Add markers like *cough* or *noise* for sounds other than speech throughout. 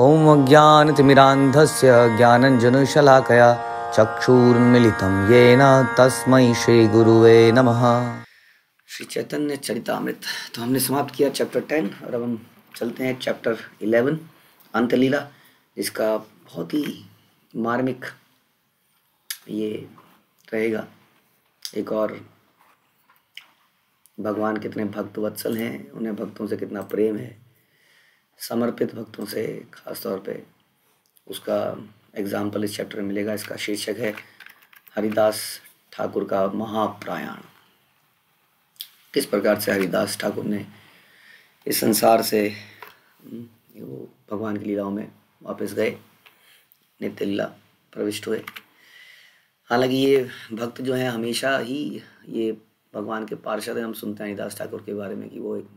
ॐ अज्ञानतिमिरान्धस्य ज्ञानञ्जनशलाकया चक्षुर्मिलितं येन श्री गुरु नम श्री चैतन्य चरितामृत तो हमने समाप्त किया चैप्टर टेन और अब हम चलते हैं चैप्टर इलेवन अंतलीला जिसका बहुत ही मार्मिक ये रहेगा एक और भगवान कितने भक्त वत्सल हैं उन्हें भक्तों से कितना प्रेम है समर्पित भक्तों से खास तौर पे उसका एग्जाम्पल इस चैप्टर में मिलेगा इसका शीर्षक है हरिदास ठाकुर का महाप्रायण किस प्रकार से हरिदास ठाकुर ने इस संसार से हम्म, वो भगवान की लीलाओं में वापस गए नित्य लीला प्रविष्ट हुए हालांकि ये भक्त जो हैं हमेशा ही ये भगवान के पार्षद हम सुनते हैं हरिदास ठाकुर के बारे में कि वो एक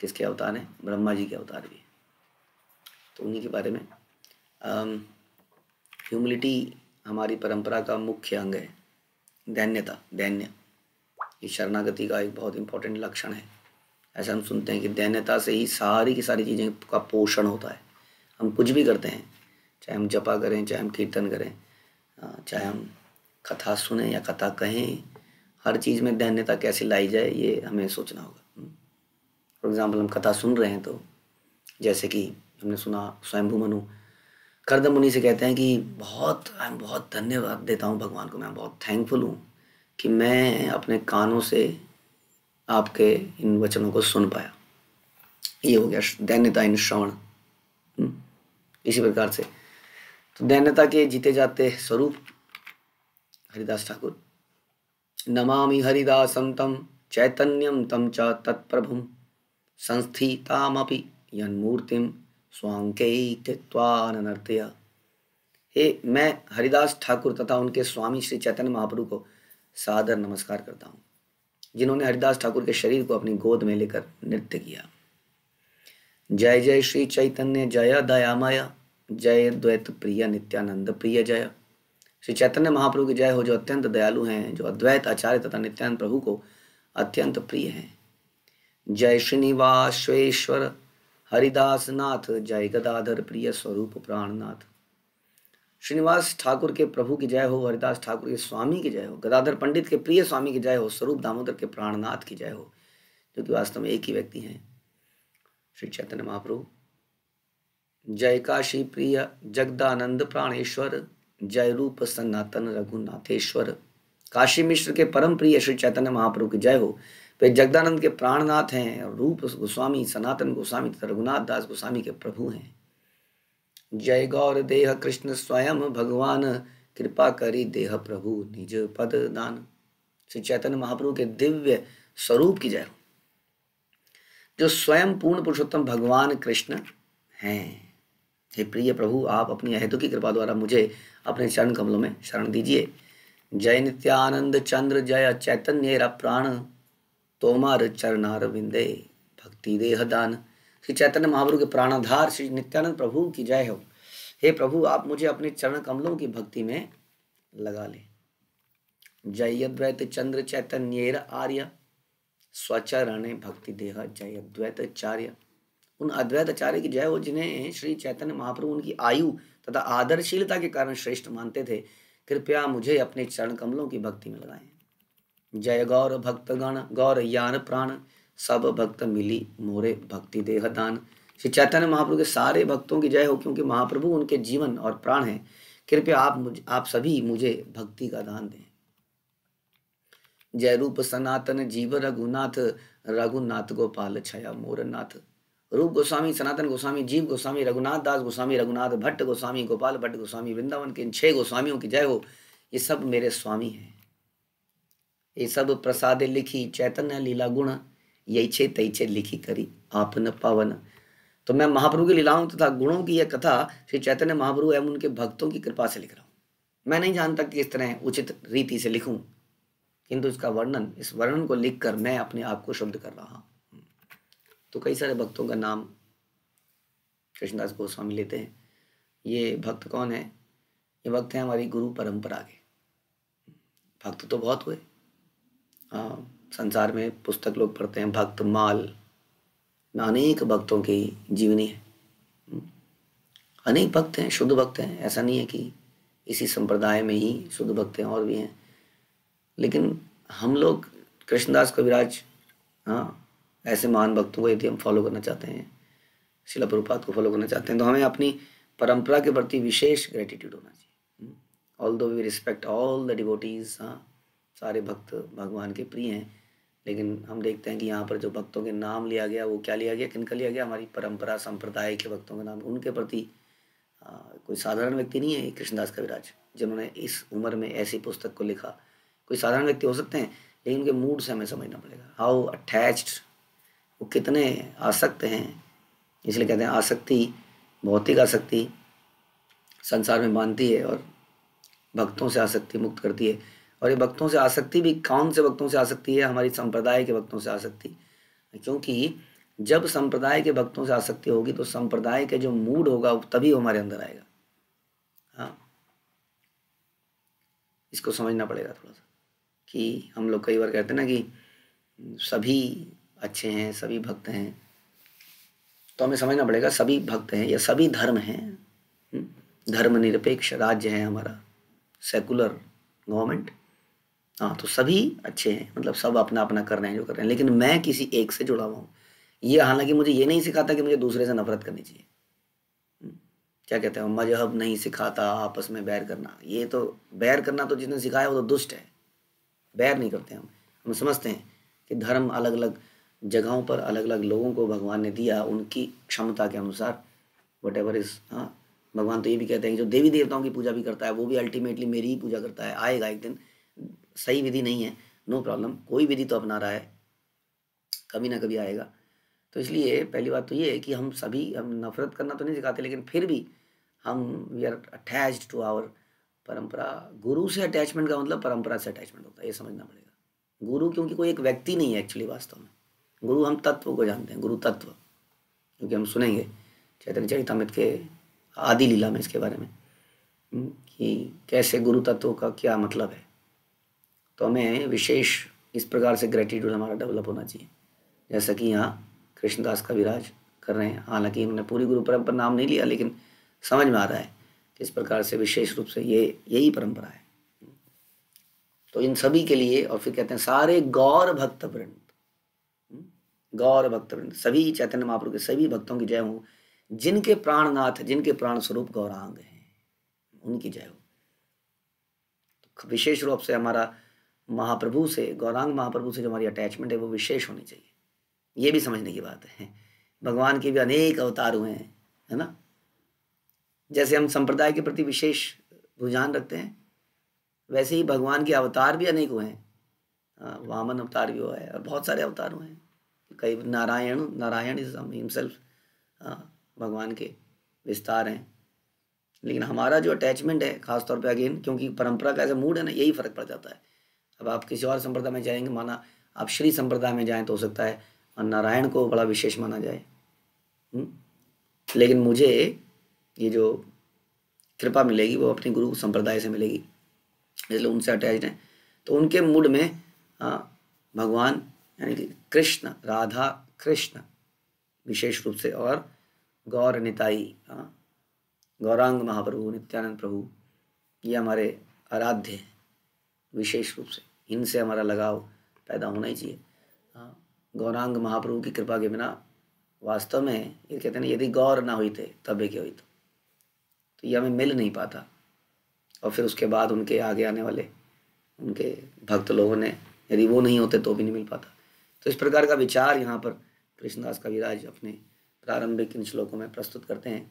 किसके अवतार हैं ब्रह्मा जी के अवतार भी तो उन्हीं के बारे में ह्यूमिलिटी हमारी परंपरा का मुख्य अंग है दैन्यता दैन्य ये शरणागति का एक बहुत इंपॉर्टेंट लक्षण है ऐसा हम सुनते हैं कि दैन्यता से ही सारी की सारी चीज़ें का पोषण होता है हम कुछ भी करते हैं चाहे हम जपा करें चाहे हम कीर्तन करें चाहे हम कथा सुने या कथा कहें हर चीज़ में दैन्यता कैसे लाई जाए ये हमें सोचना होगा फॉर एग्ज़ाम्पल हम कथा सुन रहे हैं तो जैसे कि हमने सुना स्वयंभू मनु करदम मुनि से कहते हैं कि बहुत एम बहुत धन्यवाद देता हूँ भगवान को मैं बहुत थैंकफुल हूँ कि मैं अपने कानों से आपके इन वचनों को सुन पाया ये हो गया दैन्यता इन श्रवण हम्म, इसी प्रकार से तो दैन्यता के जीते जाते स्वरूप हरिदास ठाकुर नमामि हरिदासम तम चैतन्यम तम च तत्प्रभुम संस्थितामपि यूर्ति स्वांकई हे मैं हरिदास ठाकुर तथा उनके स्वामी श्री चैतन्य महाप्रभु को सादर नमस्कार करता हूँ जिन्होंने हरिदास ठाकुर के शरीर को अपनी गोद में लेकर नृत्य किया जय जय श्री चैतन्य जय दयामय जय द्वैत प्रिय नित्यानंद प्रिय जय श्री चैतन्य महाप्रभु की जय हो जो अत्यंत दयालु हैं जो अद्वैत आचार्य तथा नित्यानंद प्रभु को अत्यंत प्रिय हैं जय श्रीनिवासेश्वर हरिदास नाथ जय गदाधर प्रिय स्वरूप प्राणनाथ श्रीनिवास ठाकुर के प्रभु की जय हो हरिदास ठाकुर के स्वामी की जय हो गदाधर पंडित के प्रिय स्वामी की जय हो स्वरूप दामोदर के प्राणनाथ की जय हो जो कि वास्तव में एक ही व्यक्ति हैं श्री चैतन्य महाप्रभु जय काशी प्रिय जगदानंद प्राणेश्वर जय रूप सनातन रघुनाथेश्वर काशी मिश्र के परम प्रिय श्री चैतन्य महाप्रभु की जय हो तो जगदानंद के प्राणनाथ हैं और रूप गोस्वामी सनातन गोस्वामी तथा रघुनाथ दास गोस्वामी के प्रभु हैं जय गौर देह कृष्ण स्वयं भगवान कृपा करी देह प्रभु निज पद दान श्री चैतन्य महाप्रभु के दिव्य स्वरूप की जय जो स्वयं पूर्ण पुरुषोत्तम भगवान कृष्ण हैं हे प्रिय प्रभु आप अपनी अहेतु की कृपा द्वारा मुझे अपने चरण कमलों में शरण दीजिए जय नित्यानंद चंद्र जय चैतन्य प्राण तोमार चरणार विंदे भक्ति देह दान श्री चैतन्य महाप्रभु के प्राणाधार श्री नित्यानंद प्रभु की जय हो हे प्रभु आप मुझे अपने चरण कमलों की भक्ति में लगा लें जय अद्वैत चंद्र चैतन्येर आर्य स्वचरण भक्ति देह जय अद्वैत आचार्य उन अद्वैत आचार्य की जय हो जिन्हें श्री चैतन्य महाप्रभु उनकी आयु तथा आदरशीलता के कारण श्रेष्ठ मानते थे कृपया मुझे अपने चरण कमलों की भक्ति में लगाएं जय गौर भक्तगण गौर यान प्राण सब भक्त मिली मोरे भक्ति देह दान श्री चैतन्य महाप्रभु के सारे भक्तों की जय हो क्योंकि महाप्रभु उनके जीवन और प्राण है कृपया आप मुझे आप सभी मुझे भक्ति का दान दें जय रूप सनातन जीव रघुनाथ रघुनाथ गोपाल छया मोरनाथ रूप गोस्वामी सनातन गोस्वामी जीव गोस्वामी रघुनाथ दास गोस्वामी रघुनाथ भट्ट गोस्वामी गोपाल भट्ट गोस्वामी वृंदावन के इन छह गोस्वामियों की जय हो ये सब मेरे स्वामी हैं ये सब प्रसाद लिखी चैतन्य लीला गुण यही तैचे लिखी करी आपन पावन तो मैं महाप्रभु की लीलाओं तथा गुणों की यह कथा श्री चैतन्य महाप्रभु एवं उनके भक्तों की कृपा से लिख रहा हूँ मैं नहीं जानता कि इस तरह उचित रीति से लिखूं किंतु इसका वर्णन इस वर्णन को लिख कर मैं अपने आप को शुद्ध कर रहा हूँ तो कई सारे भक्तों का नाम कृष्णदास गोस्वामी लेते हैं ये भक्त कौन है ये भक्त हैं हमारी गुरु परंपरा के भक्त तो बहुत हुए संसार में पुस्तक लोग पढ़ते हैं भक्त माल में अनेक भक्तों की जीवनी है हम्म। अनेक भक्त हैं शुद्ध भक्त हैं ऐसा नहीं है कि इसी संप्रदाय में ही शुद्ध भक्त हैं और भी हैं लेकिन हम लोग कृष्णदास कविराज हाँ ऐसे महान भक्तों को यदि हम फॉलो करना चाहते हैं शिला प्रपात को फॉलो करना चाहते हैं तो हमें अपनी परंपरा के प्रति विशेष ग्रेटिट्यूड होना चाहिए although we respect all the devotees हाँ सारे भक्त भगवान के प्रिय हैं लेकिन हम देखते हैं कि यहाँ पर जो भक्तों के नाम लिया गया वो क्या लिया गया किनका लिया गया हमारी परंपरा संप्रदाय के भक्तों के नाम उनके प्रति आ, कोई साधारण व्यक्ति नहीं है कृष्णदास कविराज जिन्होंने इस उम्र में ऐसी पुस्तक को लिखा कोई साधारण व्यक्ति हो सकते हैं लेकिन उनके मूड से हमें समझना पड़ेगा हाउ अटैच्ड वो कितने आसक्त हैं इसलिए कहते हैं आसक्ति भौतिक आसक्ति संसार में बांधती है और भक्तों से आसक्ति मुक्त करती है और ये भक्तों से आ सकती भी कौन से भक्तों से आ सकती है हमारी संप्रदाय के वक्तों से आ सकती क्योंकि जब संप्रदाय के भक्तों से आसक्ति होगी तो संप्रदाय के जो मूड होगा तभी हमारे अंदर आएगा हाँ इसको समझना पड़ेगा थोड़ा सा कि हम लोग कई बार कहते हैं ना कि सभी अच्छे हैं सभी भक्त हैं तो हमें समझना पड़ेगा सभी भक्त हैं या सभी धर्म हैं हम्म। धर्मनिरपेक्ष राज्य है हमारा सेकुलर गवर्नमेंट हाँ तो सभी अच्छे हैं मतलब सब अपना अपना कर रहे हैं जो कर रहे हैं लेकिन मैं किसी एक से जुड़ा हुआ हूँ ये हालांकि मुझे ये नहीं सिखाता कि मुझे दूसरे से नफरत करनी चाहिए हम्म, क्या कहते हैं मजहब नहीं सिखाता आपस में बैर करना ये तो बैर करना तो जिसने सिखाया वो तो दुष्ट है बैर नहीं करते हम हम समझते हैं कि धर्म अलग अलग जगहों पर अलग अलग लोगों को भगवान ने दिया उनकी क्षमता के अनुसार वट एवर इज हाँ भगवान तो ये भी कहते हैं कि जो देवी देवताओं की पूजा भी करता है वो भी अल्टीमेटली मेरी ही पूजा करता है आएगा एक दिन सही विधि नहीं है नो प्रॉब्लम कोई विधि तो अपना रहा है कभी ना कभी आएगा तो इसलिए पहली बात तो ये है कि हम सभी हम नफरत करना तो नहीं सिखाते लेकिन फिर भी हम we are attach to our परंपरा गुरु से अटैचमेंट का मतलब परंपरा से अटैचमेंट होता है ये समझना पड़ेगा गुरु क्योंकि कोई एक व्यक्ति नहीं है एक्चुअली वास्तव में गुरु हम तत्व को जानते हैं गुरु तत्व क्योंकि हम सुनेंगे चैतन्य चरितमित के आदि लीला में इसके बारे में कि कैसे गुरु तत्व का क्या मतलब है तो हमें विशेष इस प्रकार से ग्रेटिट्यूड हमारा डेवलप होना चाहिए जैसा कि यहाँ कृष्णदास का विराज कर रहे हैं हालांकि इन्होंने पूरी गुरु परंपरा नाम नहीं लिया लेकिन समझ में आ रहा है कि इस प्रकार से विशेष रूप से ये यही परंपरा है तो इन सभी के लिए और फिर कहते हैं सारे गौर भक्त वृंद हम्म? गौर भक्त वृंद सभी चैतन्य महाप्रभु के सभी भक्तों की जय हो जिनके प्राणनाथ जिनके प्राण स्वरूप गौरांग हैं उनकी जय हो तो विशेष रूप से हमारा महाप्रभु से गौरांग महाप्रभु से जो हमारी अटैचमेंट है वो विशेष होनी चाहिए ये भी समझने की बात है भगवान के भी अनेक अवतार हुए हैं है ना जैसे हम संप्रदाय के प्रति विशेष रुझान रखते हैं वैसे ही भगवान के अवतार भी अनेक हुए हैं वामन अवतार भी हुआ है और बहुत सारे अवतार हुए हैं कई नारायण नारायण इज हिमसेल्फ भगवान के विस्तार हैं लेकिन हमारा जो अटैचमेंट है खासतौर पे अगेन क्योंकि परंपरा का ऐसा मूड है ना यही फ़र्क पड़ जाता है अब आप किसी और संप्रदाय में जाएंगे माना आप श्री संप्रदाय में जाएं तो हो सकता है और नारायण को बड़ा विशेष माना जाए हम्म? लेकिन मुझे ये जो कृपा मिलेगी वो अपने गुरु संप्रदाय से मिलेगी इसलिए उनसे अटैच हैं तो उनके मूड में आ, भगवान यानी कि कृष्ण राधा कृष्ण विशेष रूप से और गौर निताई गौरांग महाप्रभु नित्यानंद प्रभु ये हमारे आराध्य हैं विशेष रूप से इनसे हमारा लगाव पैदा होना ही चाहिए हाँ गौरांग महाप्रभु की कृपा के बिना वास्तव में ये कहते हैं यदि गौर ना हुई थे तबे क्या हुई तो, तो ये हमें मिल नहीं पाता और फिर उसके बाद उनके आगे आने वाले उनके भक्त लोगों ने यदि वो नहीं होते तो भी नहीं मिल पाता तो इस प्रकार का विचार यहाँ पर कृष्णदास कविराज अपने प्रारंभिक इन श्लोकों में प्रस्तुत करते हैं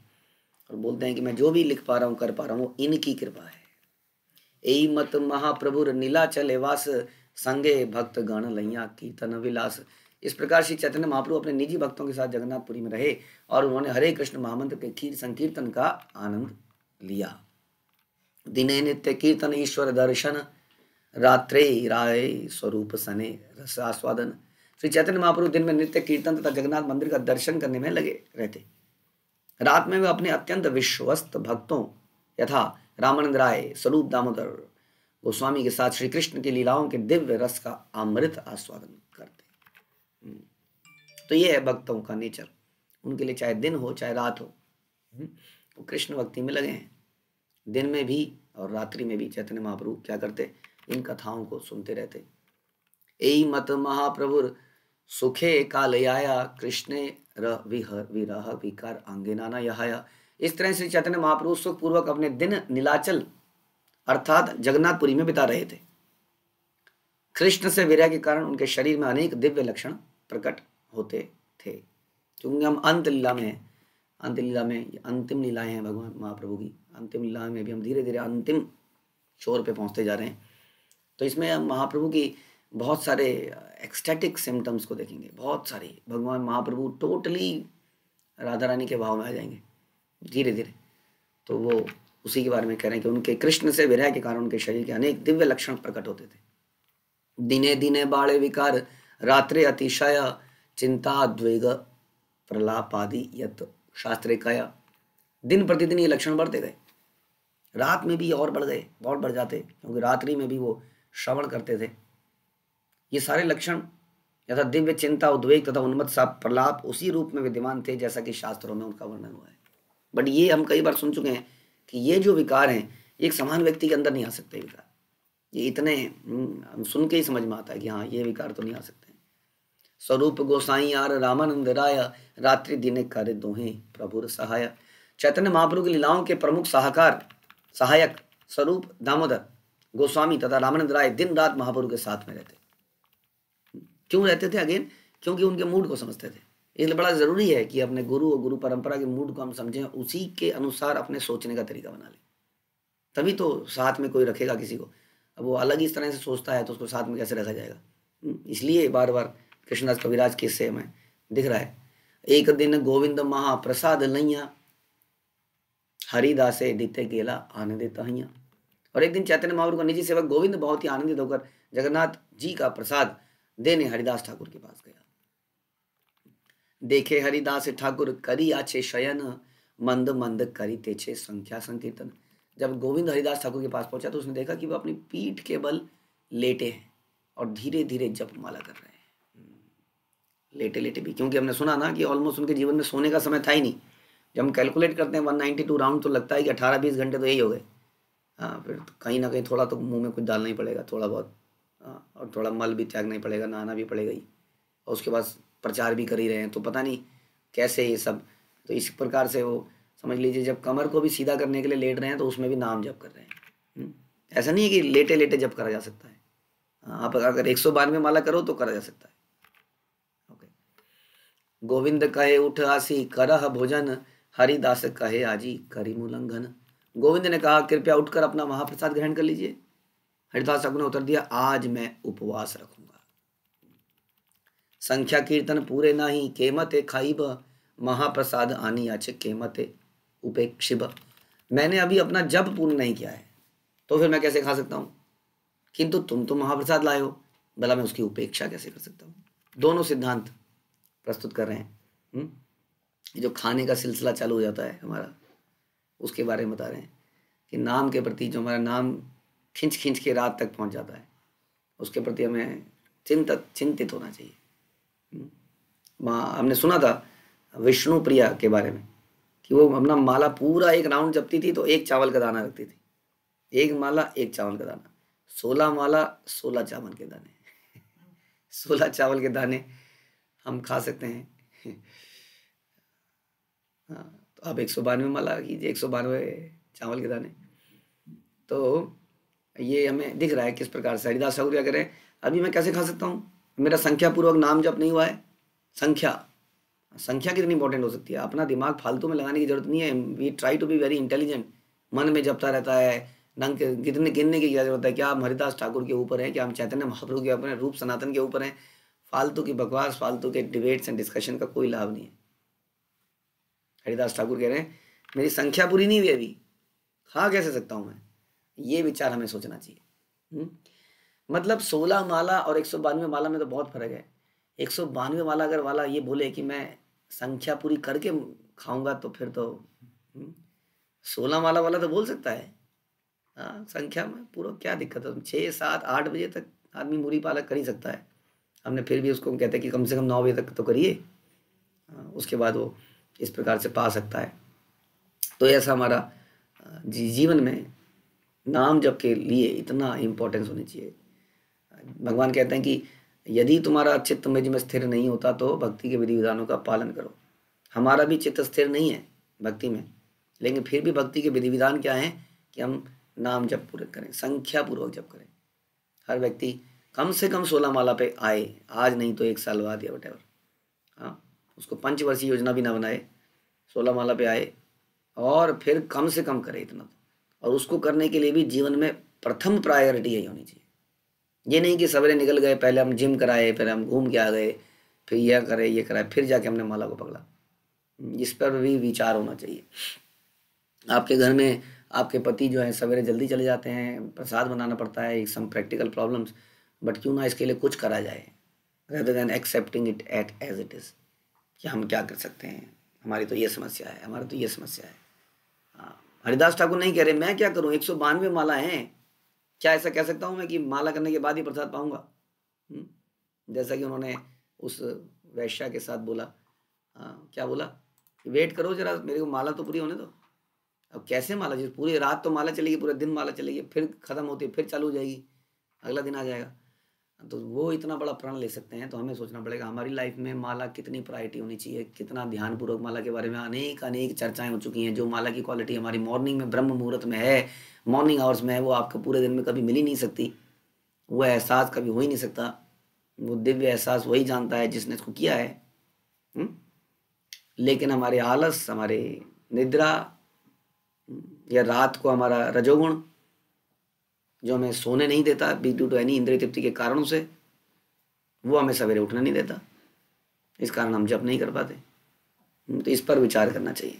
और बोलते हैं कि मैं जो भी लिख पा रहा हूँ कर पा रहा हूँ वो इनकी कृपा है यही मत महाप्रभुर नीलाचल वास संगे भक्त गण लैया कीर्तन विलास इस प्रकार श्री चैतन्य महाप्रभु अपने निजी भक्तों के साथ जगन्नाथपुरी में रहे और उन्होंने हरे कृष्ण महामंत्र के खीर संकीर्तन का आनंद लिया दिने नित्य कीर्तन ईश्वर दर्शन रात्रे राय स्वरूप सने रस आस्वादन श्री चैतन्य महाप्रभु दिन में नित्य कीर्तन तथा जगन्नाथ मंदिर का दर्शन करने में लगे रहते रात में वे अपने अत्यंत विश्वस्त भक्तों यथा रामानंद राय स्वरूप दामोदर गोस्वामी के साथ श्री कृष्ण की लीलाओं के दिव्य रस का अमृत आस्वादन करते हम्म। तो ये है भक्तों का नेचर उनके लिए चाहे दिन हो चाहे रात हो हम्म, वो कृष्ण भक्ति में लगे हैं दिन में भी और रात्रि में भी चैतन्य महाप्रभु क्या करते इन कथाओं को सुनते रहते यही मत महाप्रभुर सुखे आया कृष्ण विरह विकार आंगे नाना यहाया इस तरह श्री चैतन्य महाप्रभु सुखपूर्वक अपने दिन नीलाचल अर्थात जगन्नाथपुरी में बिता रहे थे कृष्ण से विरह के कारण उनके शरीर में अनेक दिव्य लक्षण प्रकट होते थे क्योंकि हम अंत लीला में अंत लीला में अंतिम लीलाएं हैं भगवान महाप्रभु की अंतिम लीला में भी हम धीरे धीरे अंतिम शोर पे पहुंचते जा रहे हैं तो इसमें हम महाप्रभु की बहुत सारे एक्सटेटिक सिम्टम्स को देखेंगे बहुत सारे भगवान महाप्रभु टोटली राधा रानी के भाव में आ जाएंगे धीरे धीरे तो वो उसी के बारे में कह रहे हैं कि उनके कृष्ण से विरह के कारण उनके शरीर के अनेक दिव्य लक्षण प्रकट होते थे दिने दिने बाड़े विकार रात्रे अतिशय चिंता द्वेग प्रलाप आदि यत शास्त्र कया दिन प्रतिदिन ये लक्षण बढ़ते गए रात में भी और बढ़ गए और बढ़ जाते क्योंकि रात्रि में भी वो श्रवण करते थे ये सारे लक्षण यथा दिव्य चिंता उद्वेग तथा उन्मत्त सा प्रलाप उसी रूप में विद्यमान थे जैसा कि शास्त्रों में उनका वर्णन हुआ है बट ये हम कई बार सुन चुके हैं कि ये जो विकार हैं एक समान व्यक्ति के अंदर नहीं आ सकते विकार ये इतने हम हम्म, सुन के ही समझ में आता है कि हाँ ये विकार तो नहीं आ सकते स्वरूप गोसाई आर रामानंद राय रात्रि दिन कार्य दोहे प्रभुर सहाय चैतन्य महाप्रभु की लीलाओं के प्रमुख सहाकार सहायक स्वरूप दामोदर गोस्वामी तथा रामानंद राय दिन रात महाप्रभु के साथ में रहते क्यों रहते थे अगेन क्योंकि उनके मूड को समझते थे इसलिए बड़ा ज़रूरी है कि अपने गुरु और गुरु परंपरा के मूड को हम समझें उसी के अनुसार अपने सोचने का तरीका बना लें तभी तो साथ में कोई रखेगा किसी को अब वो अलग इस तरह से सोचता है तो उसको साथ में कैसे रखा जाएगा हम्म, इसलिए बार बार कृष्णदास कविराज के से हमें दिख रहा है एक दिन गोविंद महाप्रसाद लैया हरिदास दिते गेला आनंद तहिया और एक दिन चैतन्य महापुर का निजी सेवक गोविंद बहुत ही आनंदित होकर जगन्नाथ जी का प्रसाद देने हरिदास ठाकुर के पास गया देखे हरिदास ठाकुर करी आछे शयन मंद मंद करी तेछे संख्या संकीर्तन जब गोविंद हरिदास ठाकुर के पास पहुंचा तो उसने देखा कि वह अपनी पीठ के बल लेटे हैं और धीरे धीरे जप माला कर रहे हैं लेटे लेटे भी क्योंकि हमने सुना ना कि ऑलमोस्ट उनके जीवन में सोने का समय था ही नहीं जब हम कैलकुलेट करते हैं वन टू राउंड तो लगता है कि अठारह बीस घंटे तो यही हो गए हाँ फिर कहीं ना कहीं थोड़ा तो मुंह में कुछ डालना ही पड़ेगा थोड़ा बहुत हाँ और थोड़ा मल भी त्यागना ही पड़ेगा नहाना भी पड़ेगा ही और उसके बाद प्रचार भी कर ही रहे हैं तो पता नहीं कैसे ये सब तो इस प्रकार से वो समझ लीजिए जब कमर को भी सीधा करने के लिए लेट रहे हैं तो उसमें भी नाम जप कर रहे हैं हम्म। ऐसा नहीं है कि लेटे लेटे जप करा जा सकता है हाँ, आप अगर एक सौ बानवे माला करो तो करा जा सकता है ओके गोविंद कहे उठ आसी करह भोजन हरिदास कहे आजी करीम उल्लंघन गोविंद ने कहा कृपया उठकर अपना महाप्रसाद ग्रहण कर लीजिए हरिदास अपने ने उत्तर दिया आज मैं उपवास रखू संख्या कीर्तन पूरे नाही केमते खाइब महाप्रसाद आनी आचे केमते उपेक्षिब मैंने अभी अपना जब पूर्ण नहीं किया है तो फिर मैं कैसे खा सकता हूँ किंतु तुम तो महाप्रसाद लाए हो भला मैं उसकी उपेक्षा कैसे कर सकता हूँ दोनों सिद्धांत प्रस्तुत कर रहे हैं हुँ? हम्म? जो खाने का सिलसिला चालू हो जाता है हमारा उसके बारे में बता रहे हैं कि नाम के प्रति जो हमारा नाम खिंच खिंच के रात तक पहुंच जाता है उसके प्रति हमें चिंतित चिंतित होना चाहिए माँ हमने सुना था विष्णु प्रिया के बारे में कि वो अपना माला पूरा एक राउंड जपती थी तो एक चावल का दाना रखती थी एक माला एक चावल का दाना सोलह माला सोलह चावल के दाने *laughs* सोलह चावल के दाने हम खा सकते हैं *laughs* हाँ तो आप एक सौ बानवे माला कीजिए एक सौ बानवे चावल के दाने तो ये हमें दिख रहा है किस प्रकार से हरिदास ठाकुर क्या करें अभी मैं कैसे खा सकता हूँ मेरा संख्या पूर्वक नाम जब नहीं हुआ है संख्या संख्या कितनी इंपॉर्टेंट हो सकती है अपना दिमाग फालतू में लगाने की जरूरत नहीं है we try to be very intelligent मन में जपता रहता है नंग कितने गिनने की क्या जरूरत है क्या हम हरिदास ठाकुर के ऊपर हैं क्या हम चैतन्य महाप्रभु के ऊपर हैं रूप सनातन के ऊपर हैं फालतू की बकवास फालतू के डिबेट्स एंड डिस्कशन का कोई लाभ नहीं है हरिदास ठाकुर कह रहे हैं मेरी संख्या पूरी नहीं हुई अभी खा कैसे सकता हूँ मैं ये विचार हमें सोचना चाहिए हुँ? हम्म? मतलब सोलह माला और एक सौ बानवे माला में तो बहुत फर्क है एक सौ बानवे माला अगर वाला ये बोले कि मैं संख्या पूरी करके खाऊंगा तो फिर तो हम्म, सोलह माला वाला तो बोल सकता है हाँ संख्या में पूरा क्या दिक्कत है छः सात आठ बजे तक आदमी मुरी पालक कर ही सकता है हमने फिर भी उसको कहते हैं कि कम से कम नौ बजे तक तो करिए हाँ, उसके बाद वो इस प्रकार से पा सकता है तो ऐसा हमारा जी जीवन में नाम जब के लिए इतना इम्पोर्टेंस होनी चाहिए भगवान कहते हैं कि यदि तुम्हारा चित्त निज में स्थिर नहीं होता तो भक्ति के विधि विधानों का पालन करो हमारा भी चित्त स्थिर नहीं है भक्ति में लेकिन फिर भी भक्ति के विधि विधान क्या हैं कि हम नाम जप पूरे करें संख्या पूर्वक जप करें हर व्यक्ति कम से कम सोलह माला पे आए आज नहीं तो एक साल बाद या वट हाँ उसको पंचवर्षीय योजना भी ना बनाए सोलह माला पे आए और फिर कम से कम करे इतना तो। और उसको करने के लिए भी जीवन में प्रथम प्रायोरिटी यही होनी चाहिए ये नहीं कि सवेरे निकल गए पहले हम जिम कराए फिर हम घूम के आ गए फिर यह करे ये कराए फिर जाके हमने माला को पकड़ा इस पर भी विचार होना चाहिए आपके घर में आपके पति जो है सवेरे जल्दी चले जाते हैं प्रसाद बनाना पड़ता है सम प्रैक्टिकल प्रॉब्लम्स बट क्यों ना इसके लिए कुछ करा जाए rather than accepting it at as it is कि हम क्या कर सकते हैं हमारी तो ये समस्या है हमारी तो ये समस्या है हाँ हरिदास ठाकुर नहीं कह रहे मैं क्या करूँ एक सौ बानवे माला हैं क्या ऐसा कह सकता हूँ मैं कि माला करने के बाद ही प्रसाद पाऊंगा हम्म? जैसा कि उन्होंने उस वैश्या के साथ बोला आ, क्या बोला वेट करो जरा मेरे को माला तो पूरी होने दो अब कैसे माला जिस पूरी रात तो माला चलेगी पूरा दिन माला चलेगी फिर ख़त्म होती है फिर चालू हो जाएगी अगला दिन आ जाएगा तो वो इतना बड़ा प्रण ले सकते हैं तो हमें सोचना पड़ेगा हमारी लाइफ में माला कितनी प्रायोरिटी होनी चाहिए कितना ध्यानपूर्वक माला के बारे में अनेक अनेक चर्चाएं हो चुकी हैं जो माला की क्वालिटी हमारी मॉर्निंग में ब्रह्म मुहूर्त में है मॉर्निंग आवर्स में है वो आपको पूरे दिन में कभी मिल ही नहीं सकती वो एहसास कभी हो ही नहीं सकता वो दिव्य एहसास वही जानता है जिसने इसको किया है हम्म? लेकिन हमारे आलस हमारे निद्रा या रात को हमारा रजोगुण जो हमें सोने नहीं देता बी ड्यू टू एनी इंद्रिय तृप्ति के कारणों से वो हमें सवेरे उठना नहीं देता इस कारण हम जप नहीं कर पाते तो इस पर विचार करना चाहिए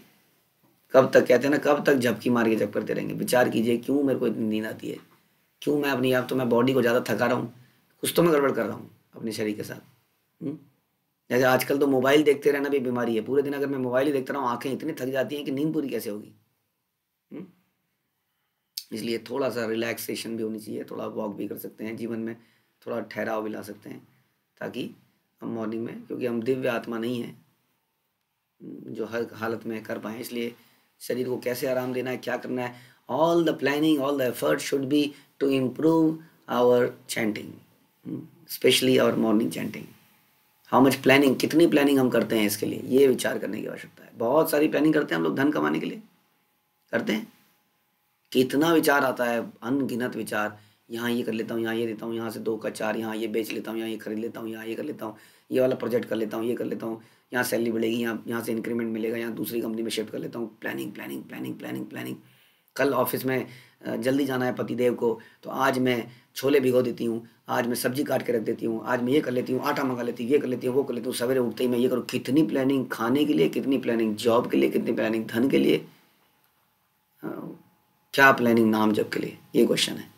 कब तक कहते हैं ना कब तक झपकी मार के जप करते रहेंगे विचार कीजिए क्यों मेरे को इतनी नींद आती है क्यों मैं अपनी आप तो मैं बॉडी को ज़्यादा थका रहा हूँ कुछ तो मैं गड़बड़ कर रहा हूँ अपने शरीर के साथ हम्म? जैसे आजकल तो मोबाइल देखते रहना भी बीमारी है पूरे दिन अगर मैं मोबाइल ही देखता रहा हूँ आँखें इतनी थक जाती हैं कि नींद पूरी कैसे होगी इसलिए थोड़ा सा रिलैक्सेशन भी होनी चाहिए थोड़ा वॉक भी कर सकते हैं जीवन में थोड़ा ठहराव भी ला सकते हैं ताकि हम मॉर्निंग में क्योंकि हम दिव्य आत्मा नहीं है जो हर हालत में कर पाएँ इसलिए शरीर को कैसे आराम देना है क्या करना है all the planning all the effort should be to improve our chanting specially our morning chanting how much planning कितनी प्लानिंग हम करते हैं इसके लिए ये विचार करने की आवश्यकता है बहुत सारी प्लानिंग करते हैं हम लोग धन कमाने के लिए करते हैं कितना विचार आता है अनगिनत विचार यहाँ ये कर लेता हूँ यहाँ ये देता हूँ यहाँ से दो का चार यहाँ ये बेच लेता हूँ यहाँ ये खरीद लेता हूँ यहाँ ये कर लेता हूँ ये वाला प्रोजेक्ट कर लेता हूँ ये कर लेता हूँ यहाँ सैलरी बढ़ेगी यहाँ यहाँ से इंक्रीमेंट मिलेगा यहाँ दूसरी कंपनी में शिफ्ट कर लेता हूँ planning planning planning planning planning कल ऑफिस में जल्दी जाना है पतिदेव को तो आज मैं छोले भिगो देती हूँ आज मैं सब्जी काट के रख देती हूँ आज मैं ये कर लेती हूँ आटा मंगा लेती हूँ ये कर लेती हूँ वो कर लेती हूँ सवेरे उठते ही मैं ये करूँ कितनी प्लानिंग खाने के लिए कितनी प्लानिंग जॉब के लिए कितनी प्लानिंग धन के लिए हाँ। क्या प्लानिंग नाम जब के लिए ये क्वेश्चन है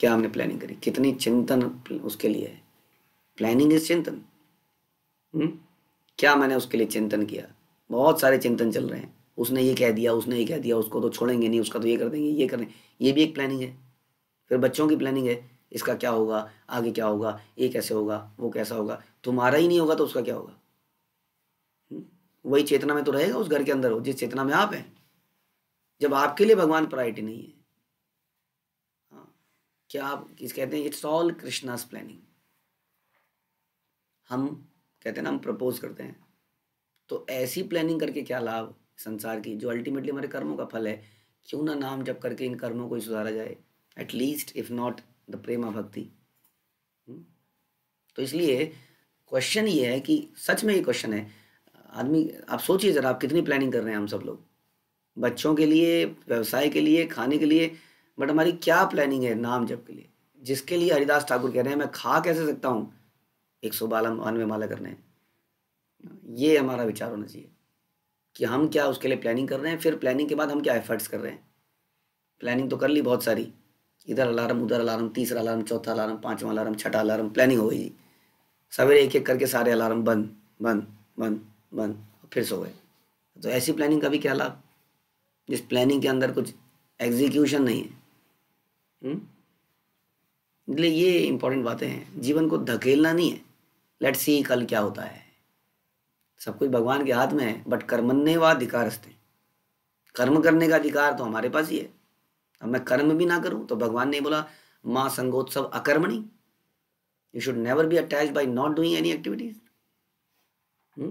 क्या हमने प्लानिंग करी कितनी चिंतन उसके लिए है प्लानिंग इज चिंतन हुँ? हम्म? क्या मैंने उसके लिए चिंतन किया बहुत सारे चिंतन चल रहे हैं उसने ये कह दिया उसने ये कह दिया उसको तो छोड़ेंगे नहीं उसका तो ये कर देंगे ये कर देंगे ये भी एक प्लानिंग है फिर बच्चों की प्लानिंग है इसका क्या होगा आगे क्या होगा ये कैसे होगा वो कैसा होगा तुम्हारा ही नहीं होगा तो उसका क्या होगा हम्म? वही चेतना में तो रहेगा उस घर के अंदर हो जिस चेतना में आप हैं जब आपके लिए भगवान प्रायोरिटी नहीं है हाँ, क्या आप किस कहते हैं इट्स ऑल कृष्णास प्लानिंग हम कहते हैं ना हम प्रपोज करते हैं तो ऐसी प्लानिंग करके क्या लाभ संसार की जो अल्टीमेटली हमारे कर्मों का फल है क्यों ना नाम जब करके इन कर्मों को ही सुधारा जाए एटलीस्ट इफ नॉट द प्रेम भक्ति तो इसलिए क्वेश्चन ये है कि सच में ये क्वेश्चन है आदमी आप सोचिए ज़रा आप कितनी प्लानिंग कर रहे हैं हम सब लोग बच्चों के लिए व्यवसाय के लिए खाने के लिए बट हमारी क्या प्लानिंग है नाम जब के लिए जिसके लिए हरिदास ठाकुर कह रहे हैं मैं खा कैसे सकता हूँ एक सौ बाला मानवे माला करने हैं ये हमारा विचार होना चाहिए कि हम क्या उसके लिए प्लानिंग कर रहे हैं फिर प्लानिंग के बाद हम क्या एफर्ट्स कर रहे हैं प्लानिंग तो कर ली बहुत सारी इधर अलार्म उधर अलार्म तीसरा अलार्म चौथा अलार्म पाँचवा अलार्म छठा अलार्म प्लानिंग हो गई सवेरे एक एक करके सारे अलार्म बंद बंद बंद बंद फिर सो गए तो ऐसी प्लानिंग का भी क्या लाभ जिस प्लानिंग के अंदर कुछ एग्जीक्यूशन नहीं है हम्म? इसलिए ये इंपॉर्टेंट बातें हैं जीवन को धकेलना नहीं है लेट्स सी कल क्या होता है सब कुछ भगवान के हाथ में है बट कर्मने व अधिकार हस्ते कर्म करने का अधिकार तो हमारे पास ही है अब मैं कर्म भी ना करूं तो भगवान ने बोला माँ संगोत्सव अकर्मणी you should never be attach by not doing any activities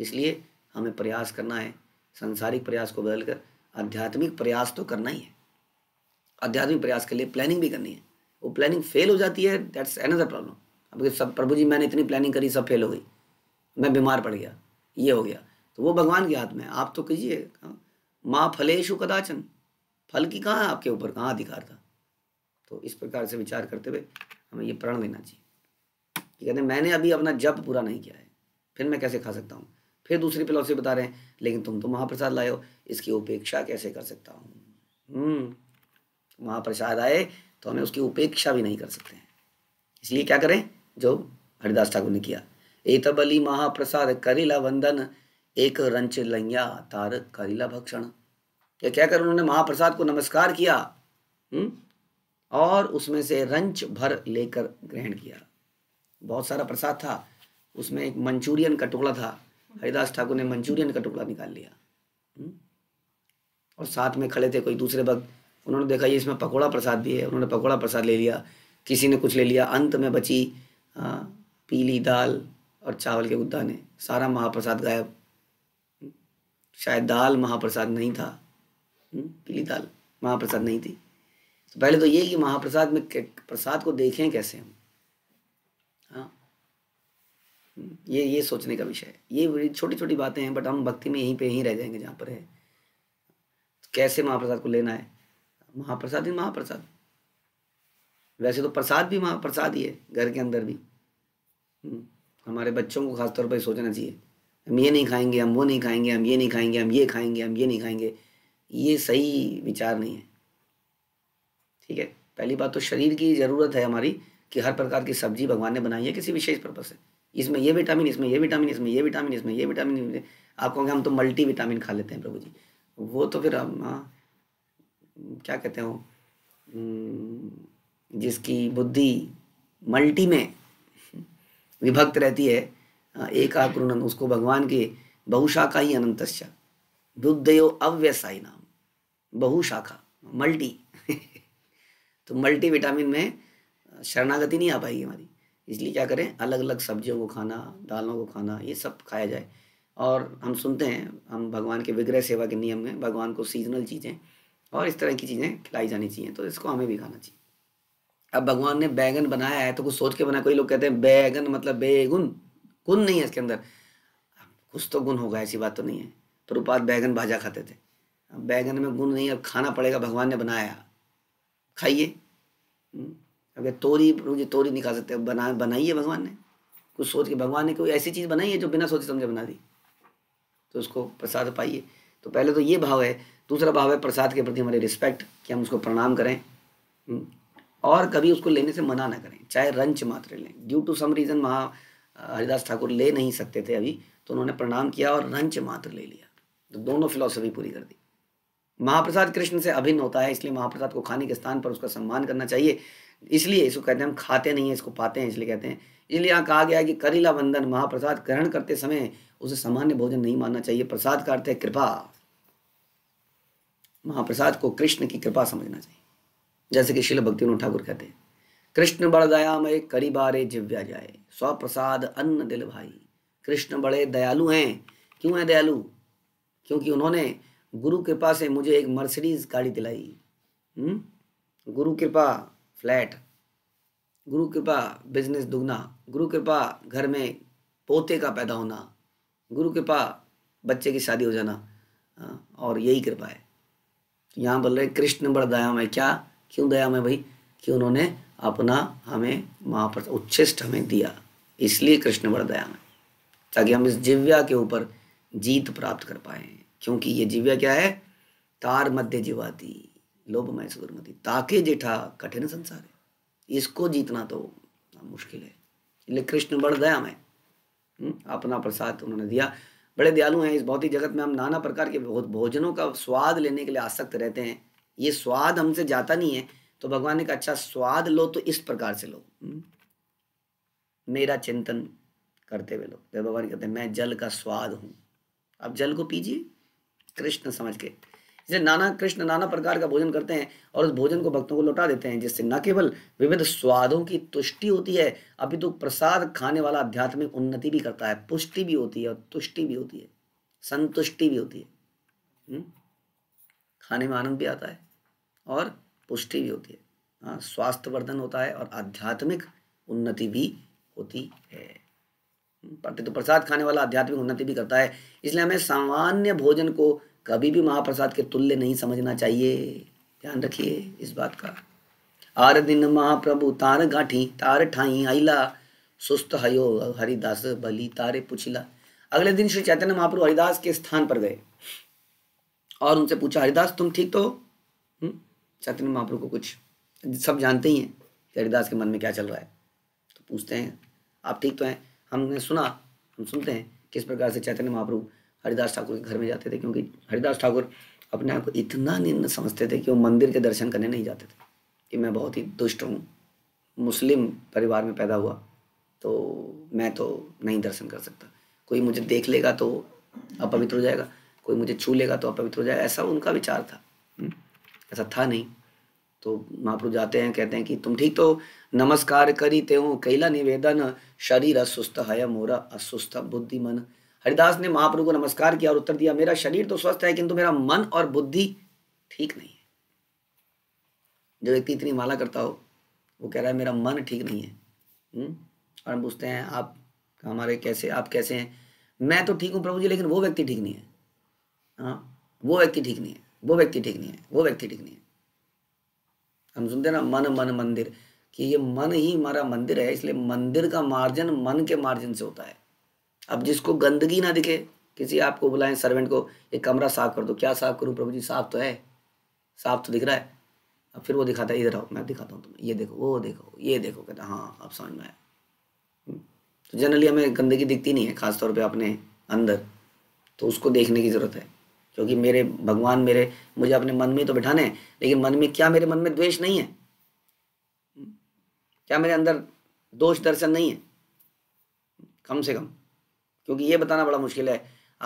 इसलिए हमें प्रयास करना है संसारिक प्रयास को बदलकर आध्यात्मिक प्रयास तो करना ही है आध्यात्मिक प्रयास के लिए प्लानिंग भी करनी है वो प्लानिंग फेल हो जाती है दैट्स अनदर प्रॉब्लम अब सब प्रभु जी मैंने इतनी प्लानिंग करी सब फेल हो गई मैं बीमार पड़ गया ये हो गया तो वो भगवान के हाथ में आप तो कीजिए हाँ। माँ फलेशु कदाचन फल की कहाँ है आपके ऊपर कहाँ अधिकार था तो इस प्रकार से विचार करते हुए हमें ये प्रण लेना चाहिए कि कहते मैंने अभी अपना जप पूरा नहीं किया है फिर मैं कैसे खा सकता हूँ फिर दूसरी फिलोसफी बता रहे हैं लेकिन तुम तो महाप्रसाद लाए हो इसकी उपेक्षा कैसे कर सकता हूँ हम्म, महाप्रसाद आए तो हमें उसकी उपेक्षा भी नहीं कर सकते हैं इसलिए क्या करें जो हरिदास ठाकुर ने किया एक महाप्रसाद करिला वंदन एक रंच लैया तार करीला भक्षण तो क्या क्या कर उन्होंने महाप्रसाद को नमस्कार किया हुँ? हम्म, और उसमें से रंच भर लेकर ग्रहण किया बहुत सारा प्रसाद था उसमें एक मंचूरियन कटोला था हरिदास ठाकुर ने मंचूरियन का टुकड़ा निकाल लिया हम्म? और साथ में खड़े थे कोई दूसरे वक्त उन्होंने देखा ये इसमें पकौड़ा प्रसाद भी है उन्होंने पकौड़ा प्रसाद ले लिया किसी ने कुछ ले लिया अंत में बची आ, पीली दाल और चावल के गुद्दा ने सारा महाप्रसाद गायब हम्म? शायद दाल महाप्रसाद नहीं था हम्म? पीली दाल महाप्रसाद नहीं थी तो पहले तो ये कि महाप्रसाद में प्रसाद को देखें कैसे हम ये ये सोचने का विषय है ये छोटी छोटी बातें हैं बट हम भक्ति में यहीं पे ही रह जाएंगे जहाँ पर है कैसे महाप्रसाद को लेना है महाप्रसाद ही महाप्रसाद वैसे तो प्रसाद भी महाप्रसाद ही है घर के अंदर भी हम्म, हमारे बच्चों को खासतौर पर सोचना चाहिए हम ये नहीं खाएंगे हम वो नहीं खाएंगे हम ये नहीं खाएंगे हम ये खाएंगे हम ये नहीं खाएंगे ये सही विचार नहीं है ठीक है पहली बात तो शरीर की ज़रूरत है हमारी कि हर प्रकार की सब्जी भगवान ने बनाई है किसी विशेष पर्पज़ से इसमें ये विटामिन इसमें ये विटामिन इसमें ये विटामिन इसमें ये विटामिन आप कहोगे हम तो मल्टी विटामिन खा लेते हैं प्रभु जी वो तो फिर हम हाँ, क्या कहते हो हम्म, जिसकी बुद्धि मल्टी में विभक्त रहती है हाँ, एक आक्रुनन उसको भगवान के बहुशाखा ही अनंतश्च बुद्धयो अव्यसाई नाम बहुशाखा मल्टी *laughs* तो मल्टी विटामिन में शरणागति नहीं आ पाएगी हमारी इसलिए क्या करें अलग अलग सब्जियों को खाना दालों को खाना ये सब खाया जाए और हम सुनते हैं हम भगवान के विग्रह सेवा के नियम में भगवान को सीजनल चीज़ें और इस तरह की चीज़ें खिलाई जानी चाहिए तो इसको हमें भी खाना चाहिए अब भगवान ने बैगन बनाया है तो कुछ सोच के बना कोई लोग कहते हैं बैगन मतलब बेगुन गुन नहीं है इसके अंदर कुछ तो गुण होगा ऐसी बात तो नहीं है प्रभुपाद तो बैगन भाजा खाते थे अब बैगन में गुण नहीं अब खाना पड़ेगा भगवान ने बनाया खाइए हम्म। अगर तोरी मुझे तोरी नहीं खा सकते बना बनाई है भगवान ने कुछ सोच के भगवान ने कोई ऐसी चीज़ बनाई है जो बिना सोचे समझे बना दी तो उसको प्रसाद पाइए तो पहले तो ये भाव है दूसरा भाव है प्रसाद के प्रति हमारे रिस्पेक्ट कि हम उसको प्रणाम करें हम्म। और कभी उसको लेने से मना ना करें चाहे रंच मात्र लें ड्यू टू सम रीज़न महा हरिदास ठाकुर ले नहीं सकते थे अभी तो उन्होंने प्रणाम किया और रंच मात्र ले लिया तो दोनों फिलॉसफी पूरी कर दी महाप्रसाद कृष्ण से अभिन्न होता है इसलिए महाप्रसाद को खाने के स्थान पर उसका सम्मान करना चाहिए इसलिए इसको कहते हैं हम खाते नहीं हैं इसको पाते हैं इसलिए कहते हैं इसलिए यहाँ कहा गया है कि करीला बंधन महाप्रसाद ग्रहण करते समय उसे सामान्य भोजन नहीं मानना चाहिए प्रसाद का अर्थ है कृपा महाप्रसाद को कृष्ण की कृपा समझना चाहिए जैसे कि शिल भक्ति ठाकुर कहते हैं कृष्ण बड़ दया में करी बारे जिव्या जाए स्वप्रसाद अन्न दिल भाई कृष्ण बड़े दयालु हैं क्यों है दयालु क्योंकि उन्होंने गुरु कृपा से मुझे एक मर्सिडीज गाड़ी दिलाई हम्म? गुरु कृपा फ्लैट गुरु कृपा बिजनेस दुगना गुरु कृपा घर में पोते का पैदा होना गुरु कृपा बच्चे की शादी हो जाना और यही कृपा है तो यहाँ बोल रहे कृष्ण बड़ दया में क्या क्यों दया में भाई कि उन्होंने अपना हमें महाप्र उच्छिष्ट हमें दिया इसलिए कृष्ण बड़ दया में ताकि हम इस जिव्या के ऊपर जीत प्राप्त कर पाए क्योंकि ये जिव्या क्या है तार मध्य जीवाती लोभमय सुगरमती ताके जेठा कठिन संसार है इसको जीतना तो मुश्किल है इसलिए कृष्ण बड़ दया में हम्म, अपना प्रसाद उन्होंने दिया बड़े दयालु हैं इस बहुत ही जगत में हम नाना प्रकार के बहुत भोजनों का स्वाद लेने के लिए आसक्त रहते हैं ये स्वाद हमसे जाता नहीं है तो भगवान ने कहा अच्छा स्वाद लो तो इस प्रकार से लो हम्म। मेरा चिंतन करते हुए लोग भगवान कहते हैं मैं जल का स्वाद हूँ आप जल को पीजिए कृष्ण समझ के जैसे नाना कृष्ण नाना प्रकार का भोजन करते हैं और उस भोजन को भक्तों को लौटा देते हैं जिससे न केवल विविध स्वादों की तुष्टि होती है अभी तो प्रसाद खाने वाला आध्यात्मिक उन्नति भी करता है पुष्टि भी होती है और तुष्टि भी होती है संतुष्टि भी होती है हम्म? खाने में आनंद भी आता है और पुष्टि भी होती है हाँ स्वास्थ्यवर्धन होता है और आध्यात्मिक उन्नति भी होती है हम्म, तो प्रसाद खाने वाला आध्यात्मिक उन्नति भी करता है इसलिए हमें सामान्य भोजन को कभी भी महाप्रसाद के तुल्य नहीं समझना चाहिए ध्यान रखिए इस बात का आर दिन महाप्रभु तार गाठी तार ठाई आईला सुस्त हयो हरिदास बली तारे पुछिला अगले दिन श्री चैतन्य महाप्रभु हरिदास के स्थान पर गए और उनसे पूछा हरिदास तुम ठीक तो हम्म, चैतन्य महाप्रभु को कुछ सब जानते ही हैं कि हरिदास के मन में क्या चल रहा है तो पूछते हैं आप ठीक तो हैं हमने सुना हम सुनते हैं किस प्रकार से चैतन्य महाप्रभु हरिदास ठाकुर के घर में जाते थे क्योंकि हरिदास ठाकुर अपने आप को इतना निन्न समझते थे कि वो मंदिर के दर्शन करने नहीं जाते थे कि मैं बहुत ही दुष्ट हूँ मुस्लिम परिवार में पैदा हुआ तो मैं तो नहीं दर्शन कर सकता कोई मुझे देख लेगा तो अपवित्र हो जाएगा कोई मुझे छू लेगा तो अपवित्र हो जाएगा ऐसा उनका विचार था हम्म, ऐसा था नहीं तो महाप्रभु जाते हैं कहते हैं कि तुम ठीक तो नमस्कार करी ते हो कैला निवेदन शरीर अस्वस्थ है मोरा अस्वस्थ बुद्धि मन हरिदास ने महाप्रभु को नमस्कार किया और उत्तर दिया मेरा शरीर तो स्वस्थ है किंतु मेरा मन और बुद्धि ठीक नहीं है जो व्यक्ति इतनी माला करता हो वो कह रहा है मेरा मन ठीक नहीं है हम्म? और हम पूछते हैं आप हमारे कैसे आप कैसे हैं मैं तो ठीक हूँ प्रभु जी लेकिन वो व्यक्ति ठीक नहीं है हाँ वो व्यक्ति ठीक नहीं है वो व्यक्ति ठीक नहीं है वो व्यक्ति ठीक नहीं है हम सुनते ना मन मन मंदिर कि ये मन ही हमारा मंदिर है इसलिए मंदिर का मार्जन मन के मार्जन से होता है अब जिसको गंदगी ना दिखे किसी आपको बुलाएं सर्वेंट को एक कमरा साफ कर दो क्या साफ करूँ प्रभु जी साफ तो है साफ तो दिख रहा है अब फिर वो दिखाता है इधर आओ मैं दिखाता हूँ तुम्हें ये देखो वो देखो ये देखो कहता हाँ अब समझ में आया हम्म। तो जनरली हमें गंदगी दिखती नहीं है खासतौर पर अपने अंदर तो उसको देखने की ज़रूरत है क्योंकि मेरे भगवान मेरे मुझे अपने मन में तो बिठाने हैं लेकिन मन में क्या मेरे मन में द्वेष नहीं है हम्म। क्या मेरे अंदर दोष दर्शन नहीं है कम से कम क्योंकि ये बताना बड़ा मुश्किल है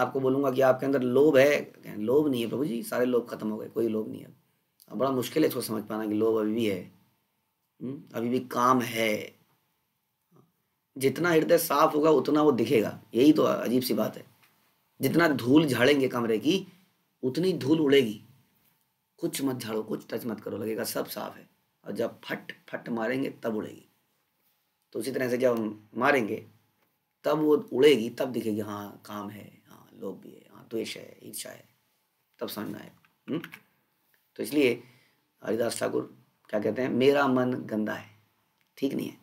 आपको बोलूँगा कि आपके अंदर लोभ है लोभ नहीं है प्रभु जी सारे लोभ खत्म हो गए कोई लोभ नहीं है अब बड़ा मुश्किल है इसको समझ पाना कि लोभ अभी भी है हम्म, अभी भी काम है जितना हृदय साफ होगा उतना वो दिखेगा यही तो अजीब सी बात है जितना धूल झाड़ेंगे कमरे की उतनी धूल उड़ेगी कुछ मत झाड़ो कुछ टच मत करो लगेगा सब साफ है और जब फट फट मारेंगे तब उड़ेगी तो उसी तरह से जब हम मारेंगे तब वो उड़ेगी तब दिखेगी हाँ काम है हाँ लोभ भी है हाँ द्वेष है ईर्षा है तब समझ में आएगा हम्म? तो इसलिए हरिदास ठाकुर क्या कहते हैं मेरा मन गंदा है ठीक नहीं है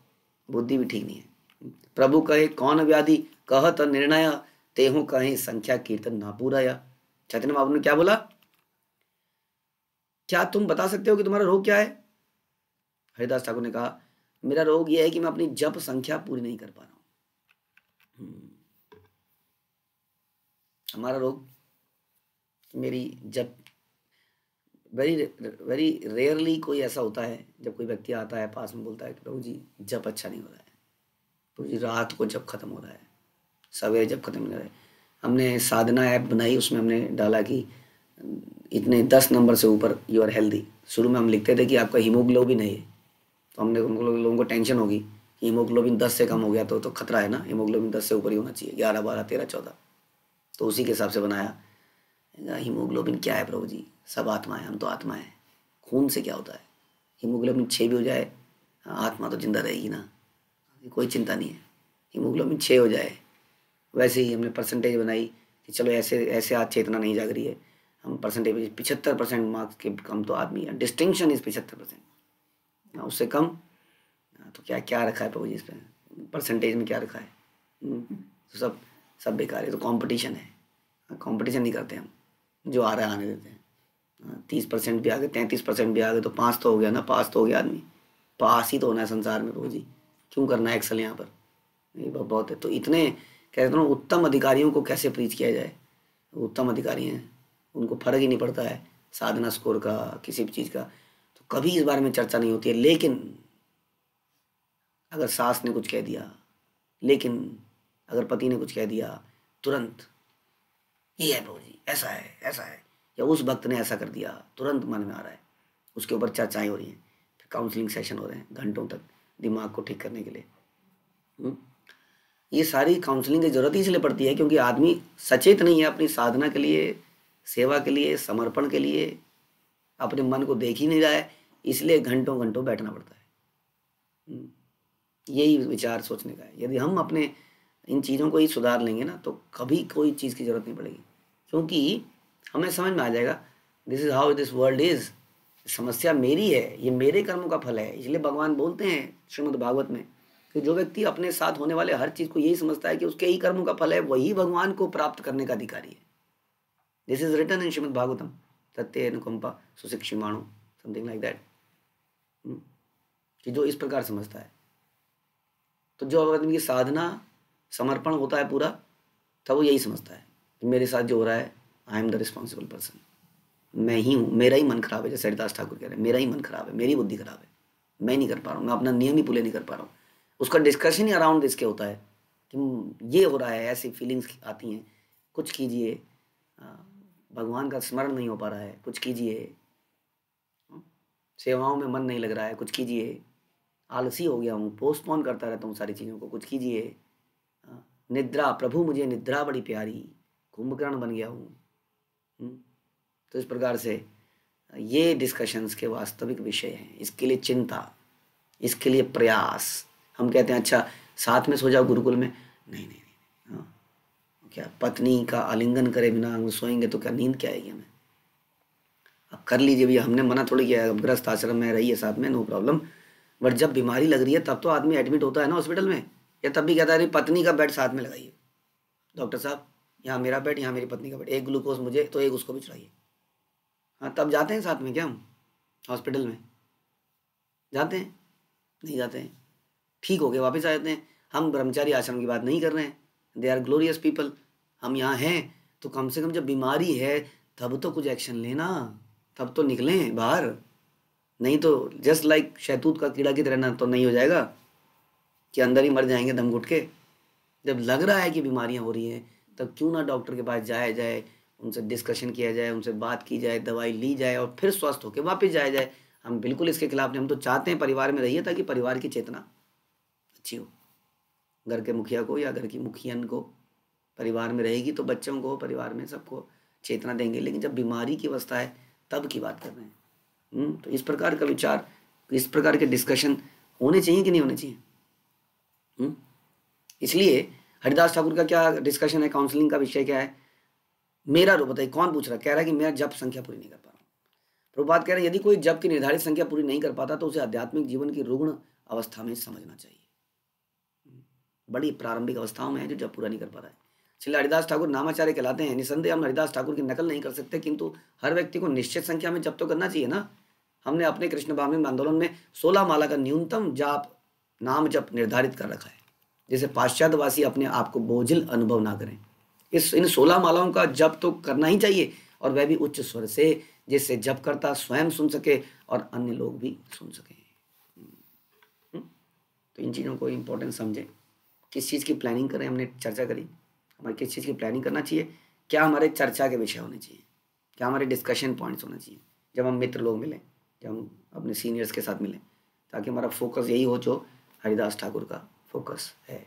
बुद्धि भी ठीक नहीं है प्रभु कहे कौन व्याधि कह तो निर्णय तेहू कहे संख्या कीर्तन ना पूरा या चैतन्य बाबू ने क्या बोला क्या तुम बता सकते हो कि तुम्हारा रोग क्या है हरिदास ठाकुर ने कहा मेरा रोग यह है कि मैं अपनी जप संख्या पूरी नहीं कर पा रहा हम्म। हमारा रोग मेरी जब वेरी वेरी रेयरली कोई ऐसा होता है जब कोई व्यक्ति आता है पास में बोलता है कि प्रभु जी जब अच्छा नहीं हो रहा है प्रभु जी रात को जब ख़त्म हो रहा है सवेरे जब ख़त्म हो रहा है हमने साधना ऐप बनाई उसमें हमने डाला कि इतने दस नंबर से ऊपर यू आर हेल्दी शुरू में हम लिखते थे कि आपका हीमोग्लोबिन है तो हमने लोगों को टेंशन होगी हीमोग्लोबिन दस से कम हो गया तो तो खतरा है ना हीमोग्लोबिन दस से ऊपर ही होना चाहिए ग्यारह बारह तेरह चौदह तो उसी के हिसाब से बनाया हीमोग्लोबिन क्या है प्रभु जी सब आत्मा है हम तो आत्मा है खून से क्या होता है हीमोग्लोबिन छः भी हो जाए आत्मा तो जिंदा रहेगी ना कोई चिंता नहीं है हीमोग्लोबिन छः हो जाए वैसे ही हमने परसेंटेज बनाई कि चलो ऐसे ऐसे आज चेतना नहीं जाग रही है हम परसेंटेज पिछहत्तर परसेंट मार्क्स के कम तो आदमी है डिस्टिंक्शन इज़ पिछहत्तर परसेंट उससे कम हाँ, तो क्या क्या रखा है प्रभु जी इसमें परसेंटेज में क्या रखा है हम्म, तो सब सब बेकार है तो कंपटीशन है कंपटीशन हाँ, नहीं करते हम जो आ रहा है आने देते हैं हाँ, तीस परसेंट भी आ गए तैंतीस परसेंट भी आ गए तो पास तो हो गया ना पास तो हो गया आदमी पास ही तो होना है संसार में प्रभु जी क्यों करना है एक्सल यहाँ पर ये बहुत है तो इतने कहते हैं उत्तम अधिकारियों को कैसे प्रीत किया जाए उत्तम अधिकारी हैं उनको फर्क ही नहीं पड़ता है साधना स्कोर का किसी भी चीज़ का तो कभी इस बारे में चर्चा नहीं होती है लेकिन अगर सास ने कुछ कह दिया लेकिन अगर पति ने कुछ कह दिया तुरंत ये है प्रभु जी ऐसा है ऐसा है या उस भक्त ने ऐसा कर दिया तुरंत मन में आ रहा है उसके ऊपर चर्चाएँ हो रही हैं फिर काउंसलिंग सेशन हो रहे हैं घंटों तक दिमाग को ठीक करने के लिए हम्म? ये सारी काउंसलिंग की ज़रूरत ही इसलिए पड़ती है क्योंकि आदमी सचेत नहीं है अपनी साधना के लिए सेवा के लिए समर्पण के लिए अपने मन को देख ही नहीं रहा है इसलिए घंटों घंटों बैठना पड़ता है हम्म? यही विचार सोचने का है यदि हम अपने इन चीज़ों को ही सुधार लेंगे ना तो कभी कोई चीज़ की ज़रूरत नहीं पड़ेगी क्योंकि हमें समझ में आ जाएगा this is how this world is समस्या मेरी है ये मेरे कर्मों का फल है इसलिए भगवान बोलते हैं श्रीमद् भागवत में कि जो व्यक्ति अपने साथ होने वाले हर चीज़ को यही समझता है कि उसके ही कर्मों का फल है वही भगवान को प्राप्त करने का अधिकारी है this is return in Shrimad Bhagavatam सत्य अनुकंपा सुशिक्षिमाणु समथिंग लाइक दैट कि जो इस प्रकार समझता है तो जो आदमी की साधना समर्पण होता है पूरा तब वो यही समझता है कि मेरे साथ जो हो रहा है I am the responsible person मैं ही हूँ मेरा ही मन खराब है जैसे हरिदास ठाकुर कह रहे हैं मेरा ही मन खराब है मेरी बुद्धि खराब है मैं नहीं कर पा रहा हूँ मैं अपना नियम ही पूरे नहीं कर पा रहा हूँ उसका डिस्कशन ही अराउंड इसके होता है कि ये हो रहा है ऐसी फीलिंग्स आती हैं कुछ कीजिए भगवान का स्मरण नहीं हो पा रहा है कुछ कीजिए सेवाओं में मन नहीं लग रहा है कुछ कीजिए आलसी हो गया हूँ पोस्टपोन करता रहता हूँ सारी चीज़ों को कुछ कीजिए हाँ, निद्रा प्रभु मुझे निद्रा बड़ी प्यारी कुंभकर्ण बन गया हूँ हम्म, तो इस प्रकार से ये डिस्कशंस के वास्तविक विषय हैं इसके लिए चिंता इसके लिए प्रयास हम कहते हैं अच्छा साथ में सो जाओ गुरुकुल में नहीं नहीं नहीं हाँ क्या पत्नी का आलिंगन करे बिना हम सोएंगे तो क्या नींद क्या आएगी हमें अब कर लीजिए भैया हमने मना थोड़ी किया है अब ग्रस्त आश्रम में रहिए साथ में नो प्रॉब्लम बट जब बीमारी लग रही है तब तो आदमी एडमिट होता है ना हॉस्पिटल में या तब भी कहता है पत्नी का बेड साथ में लगाइए डॉक्टर साहब यहाँ मेरा बेड यहाँ मेरी पत्नी का बेड एक ग्लूकोज मुझे तो एक उसको भी चढ़ाइए हाँ तब जाते हैं साथ में क्या हम हॉस्पिटल में जाते हैं नहीं जाते हैं ठीक हो गए वापस आ जाते हैं हम ब्रह्मचारी आश्रम की बात नहीं कर रहे हैं दे आर ग्लोरियस पीपल हम यहाँ हैं तो कम से कम जब बीमारी है तब तो कुछ एक्शन लेना तब तो निकलें बाहर नहीं तो जस्ट लाइक शहतूत का कीड़ा की तरह ना तो नहीं हो जाएगा कि अंदर ही मर जाएंगे दम घुट के जब लग रहा है कि बीमारियां हो रही हैं तब क्यों ना डॉक्टर के पास जाया जाए उनसे डिस्कशन किया जाए उनसे बात की जाए दवाई ली जाए और फिर स्वस्थ होकर वापस जाया जाए हम बिल्कुल इसके खिलाफ नहीं हम तो चाहते हैं परिवार में रहिए ताकि परिवार की चेतना अच्छी हो घर के मुखिया को या घर की मुखियन को परिवार में रहेगी तो बच्चों को परिवार में सबको चेतना देंगे लेकिन जब बीमारी की अवस्था है तब की बात कर रहे हैं हम्म, तो इस प्रकार का विचार इस प्रकार के डिस्कशन होने चाहिए कि नहीं होने चाहिए हम्म, इसलिए हरिदास ठाकुर का क्या डिस्कशन है काउंसलिंग का विषय क्या है मेरा रूप तो बताइए कौन पूछ रहा कह रहा है कि मैं जब संख्या पूरी नहीं कर पा रहा हूँ बात कह रहे हैं यदि कोई जब की निर्धारित संख्या पूरी नहीं कर पाता तो उसे आध्यात्मिक जीवन की रुग्ण अवस्था में समझना चाहिए बड़ी प्रारंभिक अवस्थाओं में है जो जब पूरा नहीं कर पा रहा है चलिए हरिदास ठाकुर नामाचार्य कहलाते हैं निसंदेह हम हरिदास ठाकुर की नकल नहीं कर सकते किंतु हर व्यक्ति को निश्चित संख्या में जब तो करना चाहिए ना हमने अपने कृष्ण भामिम आंदोलन में सोलह माला का न्यूनतम जाप नाम जप निर्धारित कर रखा है जिसे पाश्चात्यवासी अपने आप को बोझिल अनुभव ना करें इस इन सोलह मालाओं का जप तो करना ही चाहिए और वह भी उच्च स्वर से जिससे जप करता स्वयं सुन सके और अन्य लोग भी सुन सकें हम्म। तो इन चीज़ों को इम्पोर्टेंस समझें किस चीज़ की प्लानिंग करें हमने चर्चा करी हमारी किस चीज़ की प्लानिंग करना चाहिए क्या हमारे चर्चा के विषय होने चाहिए क्या हमारे डिस्कशन पॉइंट्स होने चाहिए जब हम मित्र लोग मिलें कि हम अपने सीनियर्स के साथ मिलें ताकि हमारा फोकस यही हो जो हरिदास ठाकुर का फोकस है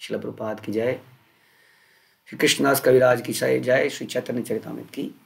शिला प्रपात की जय श्री कृष्णदास कविराज की जय श्री चैतन्य चरितमित की